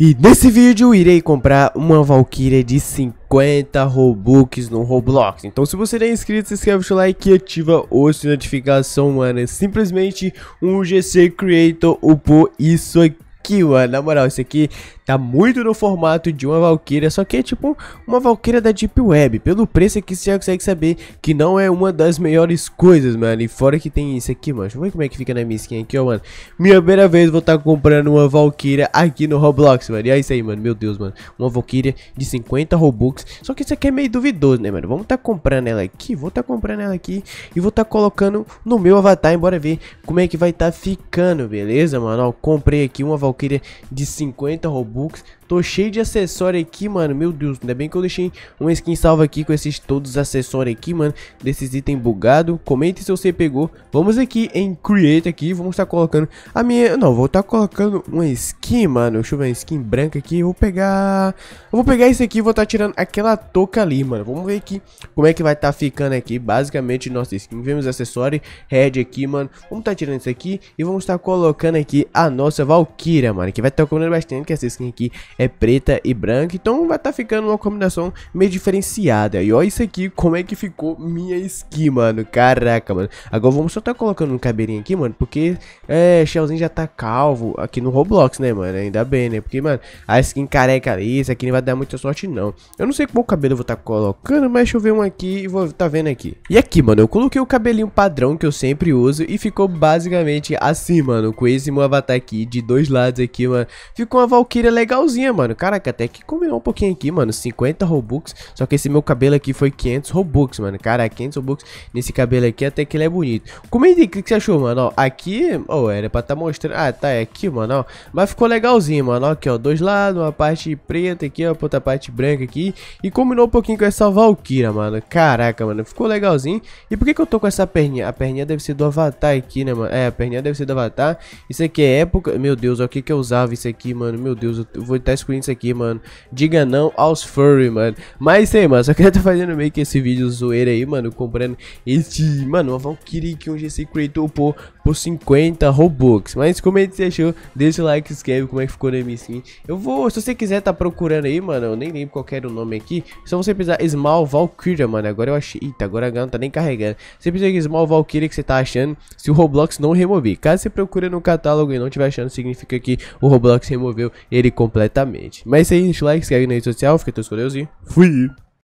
E nesse vídeo irei comprar uma Valkyria de 50 Robux no Roblox. Então se você não é inscrito, se inscreve no like e ativa o sininho de notificação, mano. É simplesmente um GC Creator upou isso aqui aqui, mano. Na moral, isso aqui tá muito no formato de uma Valkyria, só que é tipo uma Valkyria da Deep Web. Pelo preço aqui você já consegue saber que não é uma das melhores coisas, mano. E fora que tem isso aqui, mano. Deixa eu ver como é que fica na minha skin aqui, ó, mano. Minha primeira vez vou estar tá comprando uma Valkyria aqui no Roblox, mano. E é isso aí, mano. Meu Deus, mano. Uma Valkyria de 50 Robux. Só que isso aqui é meio duvidoso, né, mano? Vamos tá comprando ela aqui. Vou tá comprando ela aqui e vou tá colocando no meu avatar. Embora ver como é que vai tá ficando, beleza, mano? Ó, comprei aqui uma Valkyria queria de 50 Robux Tô cheio de acessório aqui, mano. Meu Deus, ainda bem que eu deixei uma skin salva aqui com esses todos os acessórios aqui, mano. Desses itens bugado. Comente se você pegou. Vamos aqui em Create aqui. Vamos estar tá colocando a minha... Não, vou estar tá colocando uma skin, mano. Deixa eu ver, uma skin branca aqui. vou pegar... vou pegar isso aqui e vou estar tá tirando aquela touca ali, mano. Vamos ver aqui como é que vai estar tá ficando aqui. Basicamente, nossa skin. Vemos acessório Red aqui, mano. Vamos estar tá tirando isso aqui e vamos estar tá colocando aqui a nossa Valkyria, mano. Que vai estar tá comendo bastante que essa skin aqui é preta e branca, então vai estar tá ficando uma combinação meio diferenciada. E olha isso aqui, como é que ficou minha skin, mano. Caraca, mano. Agora vamos só tá colocando um cabelinho aqui, mano, porque é, Shellzinho já tá calvo aqui no Roblox, né, mano? Ainda bem, né? Porque, mano, a skin careca ali, isso aqui não vai dar muita sorte, não. Eu não sei qual cabelo eu vou estar tá colocando, mas deixa eu ver um aqui e vou tá vendo aqui. E aqui, mano, eu coloquei o cabelinho padrão que eu sempre uso e ficou basicamente assim, mano, com esse meu avatar aqui de dois lados aqui, mano. Ficou uma valquíria legalzinha mano. Caraca, até que combinou um pouquinho aqui, mano. 50 Robux. Só que esse meu cabelo aqui foi 500 Robux, mano. Cara, 500 Robux nesse cabelo aqui até que ele é bonito. Comenta aí o que, você achou, mano. Ó, aqui, ou oh, era pra tá mostrando. Ah, tá, é aqui, mano, ó. Mas ficou legalzinho, mano. aqui, ó, dois lados, uma parte preta aqui, ó, outra parte branca aqui. E combinou um pouquinho com essa Valkyra, mano. Caraca, mano, ficou legalzinho. E por que que eu tô com essa perninha? A perninha deve ser do Avatar aqui, né, mano? É, a perninha deve ser do Avatar. Isso aqui é época... Meu Deus, ó, o que que eu usava isso aqui, mano? Meu Deus, eu vou estar screens aqui, mano. Diga não aos furry, mano. Mas sei, mano, só quero tá fazendo meio que esse vídeo zoeira aí, mano, comprando esse mano, uma Valkyrie que um GC Creator por por 50 Robux. Mas que você achou, deixa o like, escreve como é que ficou no m skin. Eu vou, se você quiser tá procurando aí, mano, eu nem lembro qual era o nome aqui. Só você precisar Small Valkyria, mano, agora eu achei. Eita, agora a não tá nem carregando. Você precisa de Small Valkyria que você tá achando se o Roblox não remover. Caso você procure no catálogo e não tiver achando, significa que o Roblox removeu ele completamente. Mas é isso aí, deixa o like, inscreve na rede social, fica todos com Deus e fui!